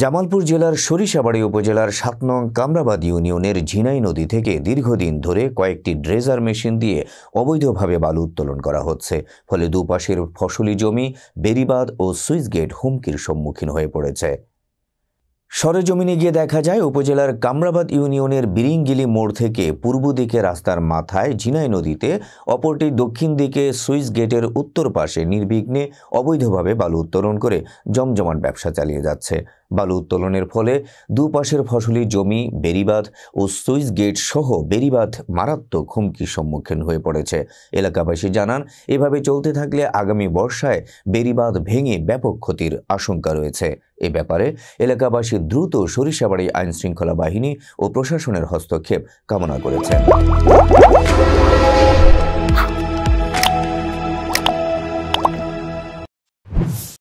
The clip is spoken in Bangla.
জামালপুর জেলার সরিষাবাড়ি উপজেলার সাত নং কামরাবাদ ইউনিয়নের ঝিনাই নদী থেকে দীর্ঘদিন ধরে কয়েকটি ড্রেজার মেশিন দিয়ে অবৈধভাবে বালু উত্তোলন করা হচ্ছে ফলে দুপাশের ফসলি জমি বেরিবাদ ও সুইসগেট গেট হুমকির সম্মুখীন হয়ে পড়েছে সরেজমিনে গিয়ে দেখা যায় উপজেলার কামরাবাদ ইউনিয়নের বিরিঙ্গিলি মোড় থেকে পূর্ব দিকে রাস্তার মাথায় ঝিনাই নদীতে অপরটি দক্ষিণ দিকে সুইস গেটের উত্তর পাশে নির্বিঘ্নে অবৈধভাবে বালু উত্তোলন করে জমজমাট ব্যবসা চালিয়ে যাচ্ছে বালু উত্তোলনের ফলে দুপাশের ফসলি জমি বেরিবাঁধ ও সুইস গেট সহ বেরিবাঁধ মারাত্মক হুমকির সম্মুখীন হয়ে পড়েছে এলাকাবাসী জানান এভাবে চলতে থাকলে আগামী বর্ষায় বেরিবাঁধ ভেঙে ব্যাপক ক্ষতির আশঙ্কা রয়েছে এ ব্যাপারে এলাকাবাসী দ্রুত সরিষাবাড়ি আইনশৃঙ্খলা বাহিনী ও প্রশাসনের হস্তক্ষেপ কামনা করেছেন